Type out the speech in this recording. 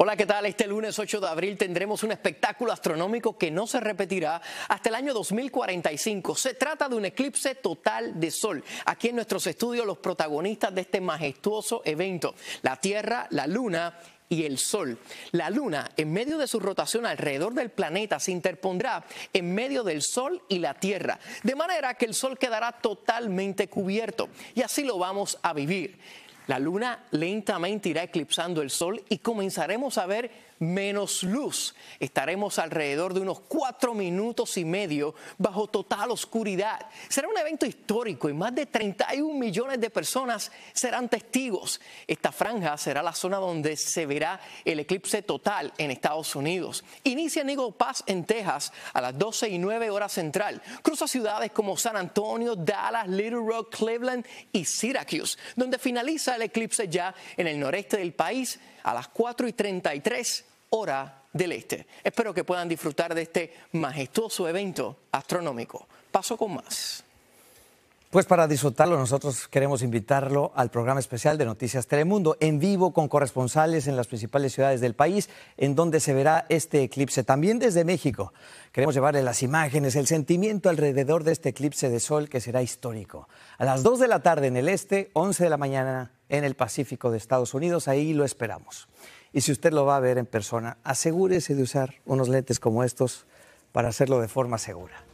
Hola, ¿qué tal? Este lunes 8 de abril tendremos un espectáculo astronómico que no se repetirá hasta el año 2045. Se trata de un eclipse total de sol. Aquí en nuestros estudios los protagonistas de este majestuoso evento, la Tierra, la Luna y el Sol. La Luna, en medio de su rotación alrededor del planeta, se interpondrá en medio del Sol y la Tierra, de manera que el Sol quedará totalmente cubierto. Y así lo vamos a vivir. La luna lentamente irá eclipsando el sol y comenzaremos a ver menos luz. Estaremos alrededor de unos cuatro minutos y medio bajo total oscuridad. Será un evento histórico y más de 31 millones de personas serán testigos. Esta franja será la zona donde se verá el eclipse total en Estados Unidos. Inicia en Eagle Pass, en Texas, a las 12 y 9 horas central. Cruza ciudades como San Antonio, Dallas, Little Rock, Cleveland y Syracuse, donde finaliza el eclipse ya en el noreste del país a las 4 y 33 hora del este. Espero que puedan disfrutar de este majestuoso evento astronómico. Paso con más. Pues para disfrutarlo, nosotros queremos invitarlo al programa especial de Noticias Telemundo, en vivo con corresponsales en las principales ciudades del país, en donde se verá este eclipse. También desde México queremos llevarle las imágenes, el sentimiento alrededor de este eclipse de sol que será histórico. A las 2 de la tarde en el este, 11 de la mañana en el Pacífico de Estados Unidos, ahí lo esperamos. Y si usted lo va a ver en persona, asegúrese de usar unos lentes como estos para hacerlo de forma segura.